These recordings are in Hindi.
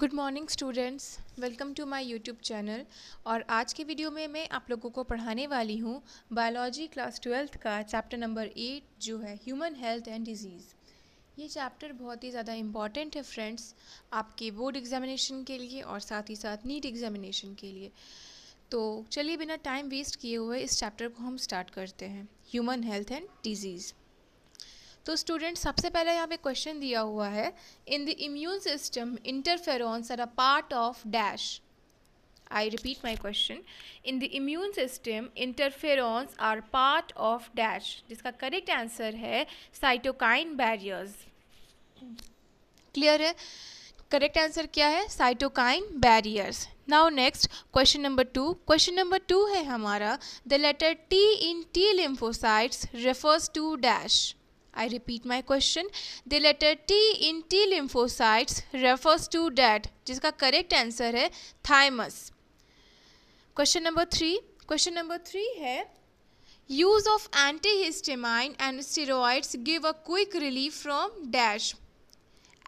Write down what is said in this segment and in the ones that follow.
Good morning students welcome to my YouTube channel और आज के वीडियो में मैं आप लोगों को पढ़ाने वाली हूँ बायोलॉजी क्लास ट्वेल्थ का चैप्टर नंबर एट जो है ह्यूमन हेल्थ एंड डिजीज़ ये चैप्टर बहुत ही ज़्यादा इम्पॉर्टेंट है फ्रेंड्स आपके बोर्ड एग्जामिनेशन के लिए और साथ ही साथ नीट एग्जामिनेशन के लिए तो चलिए बिना टाइम वेस्ट किए हुए इस चैप्टर को हम स्टार्ट करते हैं ह्यूमन हेल्थ एंड डिजीज़ तो स्टूडेंट सबसे पहले यहाँ पे क्वेश्चन दिया हुआ है in the immune system interferons are a part of dash I repeat my question in the immune system interferons are part of dash जिसका करेक्ट आंसर है साइटोकाइन बैरियर्स क्लियर है करेक्ट आंसर क्या है cytokine barriers now next question number two question number two है हमारा the letter T in T lymphocytes refers to dash I repeat my question. The letter T in T lymphocytes refers to that जिसका correct answer है thymus. Question number three. Question number three है use of antihistamine and steroids give a quick relief from dash.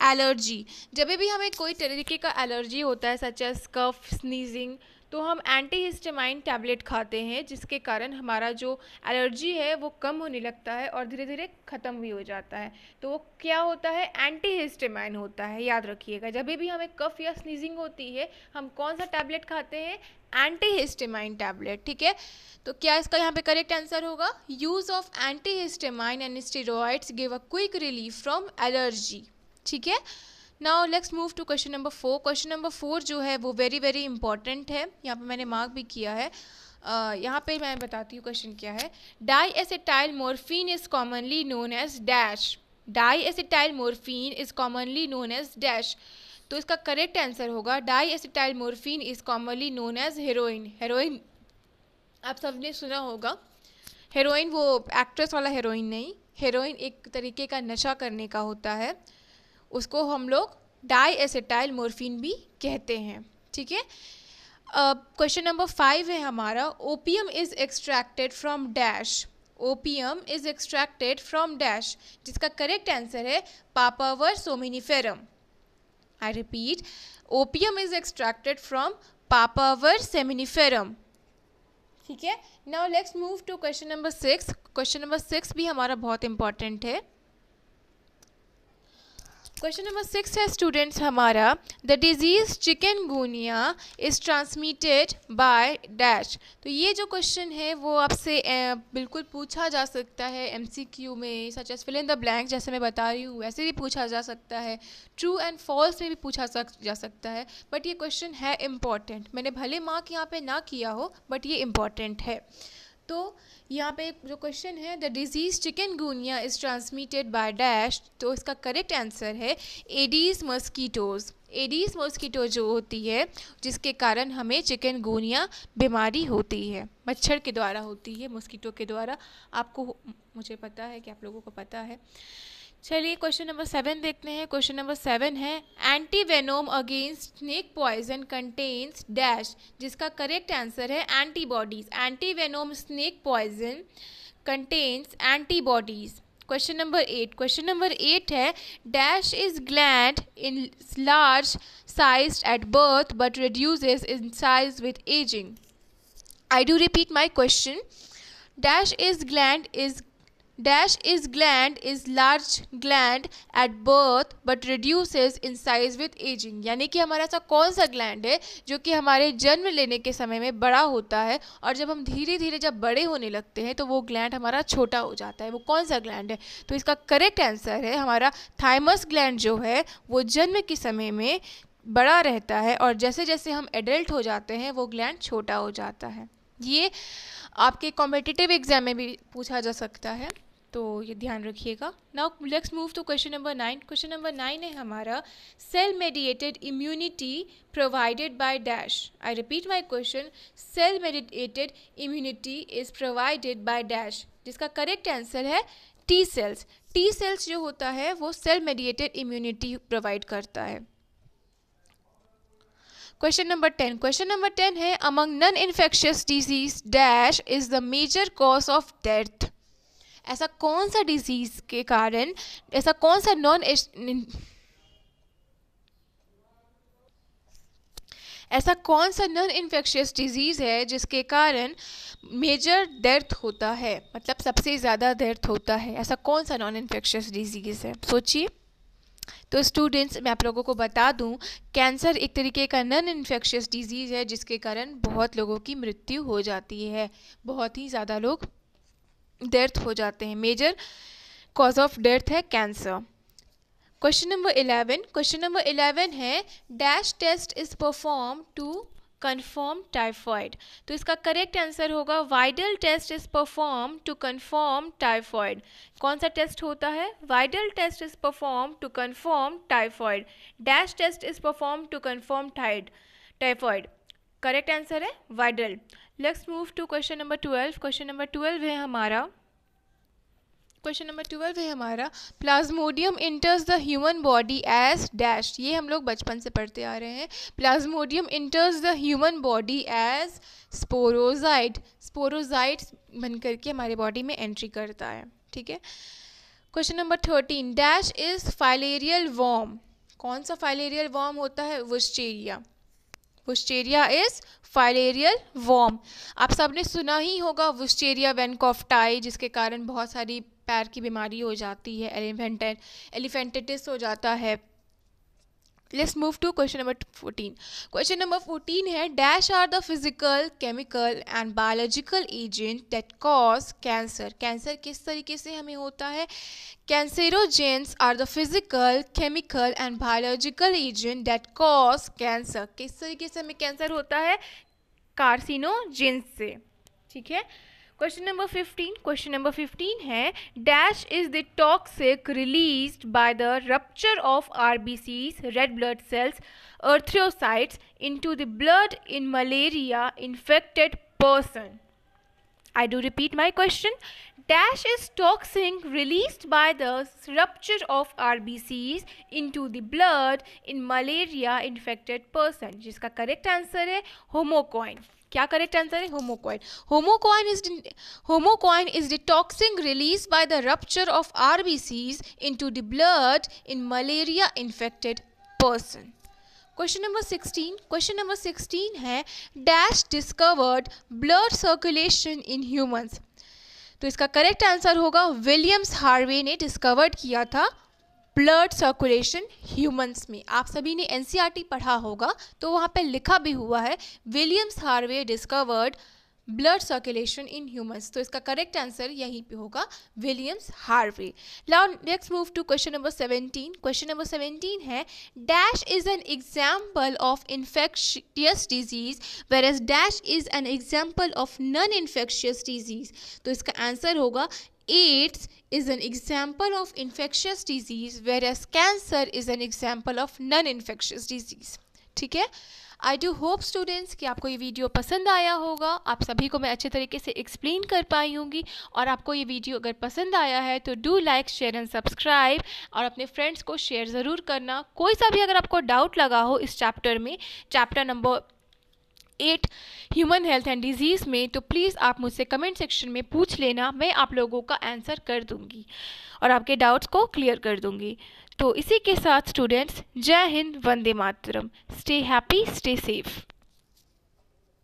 Allergy जब भी हमें कोई तरीके का एलर्जी होता है सच एज कफ स्नीजिंग तो हम एंटी हिस्टेमाइन टैबलेट खाते हैं जिसके कारण हमारा जो एलर्जी है वो कम होने लगता है और धीरे धीरे ख़त्म भी हो जाता है तो वो क्या होता है एंटी हिस्टेमाइन होता है याद रखिएगा जब भी हमें कफ़ या स्नीजिंग होती है हम कौन सा टैबलेट खाते हैं एंटी हिस्टेमाइन टैबलेट ठीक है तो क्या इसका यहाँ पे करेक्ट आंसर होगा use of anti histamine and steroids give a quick relief from allergy ठीक है now let's move to question number four question number four जो है वो वेरी वेरी इंपॉर्टेंट है यहाँ पे मैंने मार्क भी किया है Uh, यहाँ पे मैं बताती हूँ क्वेश्चन क्या है diacetylmorphine is commonly known as dash diacetylmorphine is commonly known as dash तो इसका करेक्ट आंसर होगा diacetylmorphine is commonly known as heroin heroin आप सबने सुना होगा हेरोइन वो एक्ट्रेस वाला हेरोइन नहीं हेरोइन एक तरीके का नशा करने का होता है उसको हम लोग डाई एसेटाइल मोरफिन भी कहते हैं ठीक है क्वेश्चन नंबर फाइव है हमारा opium is extracted from dash opium is extracted from dash जिसका करेक्ट आंसर है papaver somniferum I repeat opium is extracted from papaver somniferum ठीक है now let's move to question number six question number six भी हमारा बहुत इंपॉर्टेंट है क्वेश्चन नंबर सिक्स है स्टूडेंट्स हमारा the disease chikungunya is transmitted by dash तो ये जो क्वेश्चन है वो आपसे बिल्कुल पूछा जा सकता है एमसीक्यू में such as fill in the blank जैसे मैं बता रही हूँ वैसे भी पूछा जा सकता है ट्रू एंड फॉल्स में भी पूछा सक, जा सकता है बट ये क्वेश्चन है इम्पॉर्टेंट मैंने भले मार्क यहाँ पर ना किया हो बट ये इम्पॉर्टेंट है तो यहाँ पे जो क्वेश्चन है the disease chikungunya is transmitted by dash तो इसका करेक्ट आंसर है एडीज़ मस्कीटोज़ एडीज़ मॉस्किटो जो होती है जिसके कारण हमें चिकन गुनिया बीमारी होती है मच्छर के द्वारा होती है मॉस्किटो के द्वारा आपको मुझे पता है कि आप लोगों को पता है चलिए क्वेश्चन नंबर सेवन देखते हैं क्वेश्चन नंबर सेवन है anti venom against snake poison contains dash जिसका करेक्ट आंसर है antibodies anti venom snake poison contains antibodies question number eight question number eight है dash is gland in large size at birth but reduce in size with ageing I do repeat my question dash is gland is Dash is gland is large gland at birth but reduces in size with aging यानी कि हमारा ऐसा कौन सा ग्लैंड है जो कि हमारे जन्म लेने के समय में बड़ा होता है और जब हम धीरे धीरे जब बड़े होने लगते हैं तो वो ग्लैंड हमारा छोटा हो जाता है वो कौन सा ग्लैंड है तो इसका करेक्ट आंसर है हमारा थाइमस ग्लैंड जो है वो जन्म के समय में बड़ा रहता है और जैसे जैसे हम एडल्ट हो जाते हैं वो ग्लैंड छोटा हो जाता है ये आपके कॉम्पिटिटिव एग्ज़ाम में भी पूछा जा सकता है तो ये ध्यान रखिएगा now let's move to question number nine question number nine है हमारा cell mediated immunity provided by dash I repeat my question cell mediated immunity is provided by dash जिसका करेक्ट आंसर है टी सेल्स टी सेल्स जो होता है वो सेल मेडिएटेड इम्यूनिटी प्रोवाइड करता है question number ten question number ten है among non infectious disease dash is the major cause of death ऐसा कौन सा डिजीज़ के कारण ऐसा कौन सा नॉन ऐसा कौन सा नॉन इन्फेक्शियस डिजीज़ है जिसके कारण मेजर दर्द होता है मतलब सबसे ज़्यादा दर्द होता है ऐसा कौन सा नॉन इन्फेक्शियस डिजीज़ है सोचिए तो स्टूडेंट्स मैं आप लोगों को बता दूं कैंसर एक तरीके का नॉन इन्फेक्शियस डिजीज़ है जिसके कारण बहुत लोगों की मृत्यु हो जाती है बहुत ही ज़्यादा लोग डेथ हो जाते हैं मेजर कॉज ऑफ डेथ है cancer question number eleven question number eleven है dash test is perform to confirm typhoid तो इसका करेक्ट आंसर होगा Widal test is perform to confirm typhoid कौन सा टेस्ट होता है Widal test is perform to confirm typhoid dash test is perform to confirm tide typhoid correct answer है Widal let's move to question number twelve question number twelve है हमारा क्वेश्चन नंबर ट्वेल्व है हमारा plasmodium enters the human body as dash ये हम लोग बचपन से पढ़ते आ रहे हैं plasmodium enters the human body as sporozoite sporozoite बन करके हमारे बॉडी में एंट्री करता है ठीक है question number thirteen dash is filarial worm कौन सा फाइलेरियल वॉम होता है Wuchereria Wuchereria is filarial worm आप सब ने सुना ही होगा वुस्टेरिया वेनकॉफ्टाई जिसके कारण बहुत सारी पैर की बीमारी हो जाती है एलिफेंटेटिस हो जाता है let's move to question number fourteen question number fourteen है dash are the physical chemical and biological agent that cause cancer cancer किस तरीके से हमें होता है carcinogens are the physical chemical and biological agent that cause cancer किस तरीके से हमें कैंसर होता है कार्सिनोजेंस से ठीक है question number fifteen question number fifteen है dash is the toxic release by the rupture of R B C red blood cells erythrocytes into the blood in malaria infected person I do repeat my question dash is toxin release by the rupture of R B Cs into the blood in malaria infected person जिसका करेक्ट आंसर है होमोकॉइन क्या करेक्ट आंसर है hemozoin hemozoin is होमोकॉइन is the toxin release by the rupture of RBCs into the blood in malaria infected person question number 16 question number 16 है dash discovered blood circulation in humans तो इसका करेक्ट आंसर होगा विलियम्स हार्वे ने डिस्कवर्ड किया था ब्लड सर्कुलेशन ह्यूमंस में आप सभी ने एन e पढ़ा होगा तो वहाँ पे लिखा भी हुआ है Williams Harvey discovered blood circulation in humans तो इसका करेक्ट आंसर यहीं पे होगा Williams Harvey now next move to question number 17 question number 17 है dash is an example of infectious disease where as dash is an example of non infectious disease तो इसका आंसर होगा AIDS is an example of infectious disease whereas cancer is an example of non-infectious disease. ठीक है आई डू होप स्टूडेंट्स कि आपको ये वीडियो पसंद आया होगा आप सभी को मैं अच्छे तरीके से एक्सप्लेन कर पाई होंगी और आपको ये वीडियो अगर पसंद आया है तो do like share and subscribe और अपने फ्रेंड्स को शेयर ज़रूर करना कोई सा भी अगर आपको डाउट लगा हो इस चैप्टर में chapter number eight human health and disease में तो प्लीज़ आप मुझसे कमेंट सेक्शन में पूछ लेना मैं आप लोगों का आंसर कर दूँगी और आपके डाउट्स को क्लियर कर दूँगी तो इसी के साथ स्टूडेंट्स जय हिंद वंदे मातरम स्टे हैप्पी स्टे सेफ़